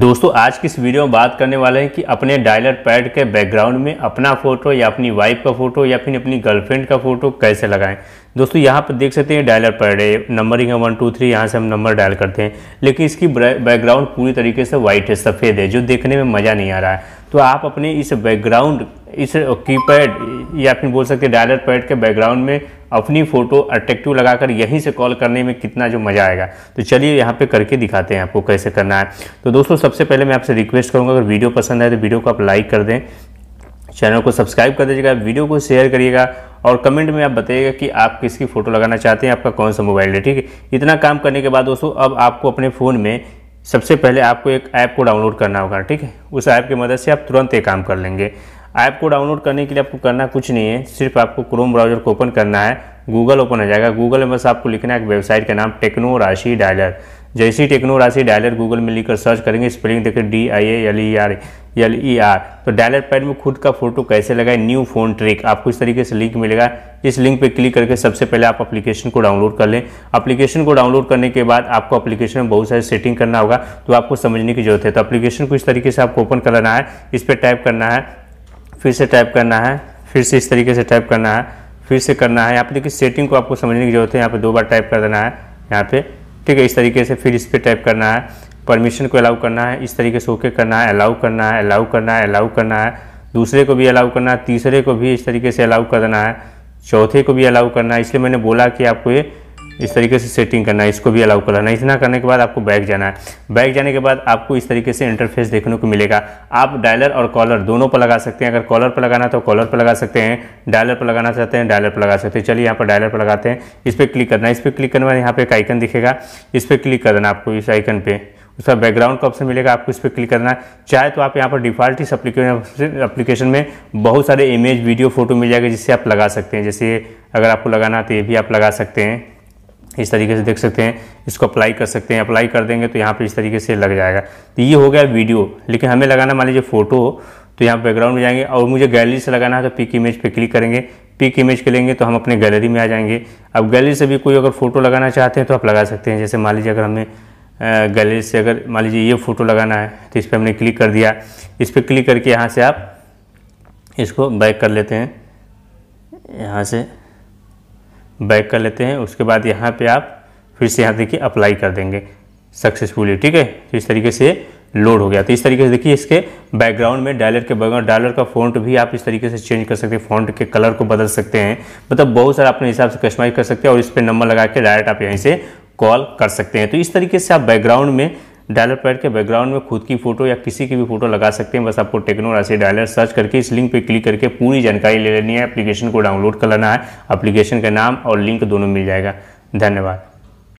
दोस्तों आज की इस वीडियो में बात करने वाले हैं कि अपने डायलर पैड के बैकग्राउंड में अपना फ़ोटो या अपनी वाइफ का फ़ोटो या फिर अपनी गर्लफ्रेंड का फ़ोटो कैसे लगाएं दोस्तों यहाँ पर देख सकते हैं डायलर पैड है नंबरिंग है वन टू थ्री यहाँ से हम नंबर डायल करते हैं लेकिन इसकी बैकग्राउंड पूरी तरीके से वाइट है सफ़ेद है जो देखने में मज़ा नहीं आ रहा है तो आप अपने इस बैकग्राउंड इस कीपैड या फिर बोल सकते डायलर पैड के बैकग्राउंड में अपनी फ़ोटो अट्रेक्टिव लगाकर यहीं से कॉल करने में कितना जो मज़ा आएगा तो चलिए यहाँ पे करके दिखाते हैं आपको कैसे करना है तो दोस्तों सबसे पहले मैं आपसे रिक्वेस्ट करूँगा अगर वीडियो पसंद है तो वीडियो को आप लाइक कर दें चैनल को सब्सक्राइब कर दीजिएगा वीडियो को शेयर करिएगा और कमेंट में आप बताइएगा कि आप किसकी फ़ोटो लगाना चाहते हैं आपका कौन सा मोबाइल है ठीक है इतना काम करने के बाद दोस्तों अब आपको अपने फ़ोन में सबसे पहले आपको एक ऐप को डाउनलोड करना होगा ठीक है उस ऐप की मदद से आप तुरंत ये काम कर लेंगे ऐप को डाउनलोड करने के लिए आपको करना कुछ नहीं है सिर्फ आपको क्रोम ब्राउजर को ओपन करना है गूगल ओपन हो जाएगा गूगल में बस आपको लिखना है एक वेबसाइट का नाम टेक्नो राशि डायलर जैसी टेक्नो राशि डायलर गूगल में लिखकर सर्च करेंगे स्पेलिंग देखें D I A L E R L E R तो डायलर पैड में खुद का फोटो कैसे लगाए न्यू फोन ट्रिक आपको इस तरीके से लिंक मिलेगा इस लिंक पर क्लिक करके सबसे पहले आप एप्लीकेशन को डाउनलोड कर लें एप्लीकेशन को डाउनलोड करने के बाद आपको एप्लीकेशन में बहुत सारी सेटिंग करना होगा तो आपको समझने की जरूरत है तो एप्लीकेशन को इस तरीके से आपको ओपन करना है इस पर टाइप करना है फिर से टाइप करना है फिर से इस तरीके से टाइप करना है फिर से करना है यहाँ पे देखिए सेटिंग को आपको समझने की जरूरत है यहाँ पे दो बार टाइप कर देना है यहाँ पे ठीक है इस तरीके से फिर इस पर टाइप करना है परमिशन को अलाउ करना है इस तरीके से ओके करना है अलाउ करना है अलाउ करना है अलाउ करना है दूसरे को भी अलाउ करना है तीसरे को भी इस तरीके से अलाउ करना है चौथे को भी अलाउ करना है इसलिए मैंने बोला कि आपको ये इस तरीके से सेटिंग करना है इसको भी अलाउ करना है इतना करने के बाद आपको बैक जाना है बैक जाने के बाद आपको इस तरीके से इंटरफेस देखने को मिलेगा आप डायलर और कॉलर दोनों पर लगा सकते हैं अगर कॉलर पर लगाना तो कॉलर पर लगा सकते हैं डायलर पर लगाना चाहते हैं डायलर पर लगा सकते हैं चलिए यहाँ पर डायलर पर लगाते हैं इस पर क्लिक करना है इस पर क्लिक करने बाद यहाँ पर एक आइकन दिखेगा इस पर क्लिक करना आपको इस आइकन पर उसका बैकग्राउंड का ऑप्शन मिलेगा आपको इस पर क्लिक करना है चाहे तो आप यहाँ पर डिफॉल्ट इस एप्लीकेशन में बहुत सारे इमेज वीडियो फोटो मिल जाएगा जिससे आप लगा सकते हैं जैसे अगर आपको लगाना है तो ये भी आप लगा सकते हैं इस तरीके से देख सकते हैं इसको अप्लाई कर सकते हैं अप्लाई कर देंगे तो यहाँ पर इस तरीके से लग जाएगा तो ये हो गया वीडियो लेकिन हमें लगाना मान लीजिए फ़ोटो तो यहाँ बैकग्राउंड में जाएंगे और मुझे गैलरी से लगाना है तो पिक इमेज पे क्लिक करेंगे पिक इमेज के लेंगे तो हम अपने गैलरी में आ जाएंगे अब गैलरी से भी कोई अगर फ़ोटो लगाना चाहते हैं तो आप लगा सकते हैं जैसे मान लीजिए अगर हमें गैलरी से अगर मान लीजिए ये फ़ोटो लगाना है तो इस पर हमने क्लिक कर दिया इस पर क्लिक करके यहाँ से आप इसको बैक कर लेते हैं यहाँ से बैक कर लेते हैं उसके बाद यहाँ पे आप फिर से यहाँ देखिए अप्लाई कर देंगे सक्सेसफुली ठीक है तो इस तरीके से लोड हो गया तो इस तरीके से देखिए इसके बैकग्राउंड में डायलर के बैकग्राउंड डायलर का फॉन्ट भी आप इस तरीके से चेंज कर सकते हैं फॉन्ट के कलर को बदल सकते हैं मतलब बहुत सारा अपने हिसाब से कस्टमाइज कर सकते हैं और इस पर नंबर लगा के डायरेक्ट आप यहीं से कॉल कर सकते हैं तो इस तरीके से आप बैकग्राउंड में डायलर पैड के बैकग्राउंड में खुद की फ़ोटो या किसी की भी फ़ोटो लगा सकते हैं बस आपको टेक्नो राशि डायलर सर्च करके इस लिंक पे क्लिक करके पूरी जानकारी ले लेनी है एप्लीकेशन को डाउनलोड कर लेना है एप्लीकेशन का नाम और लिंक दोनों मिल जाएगा धन्यवाद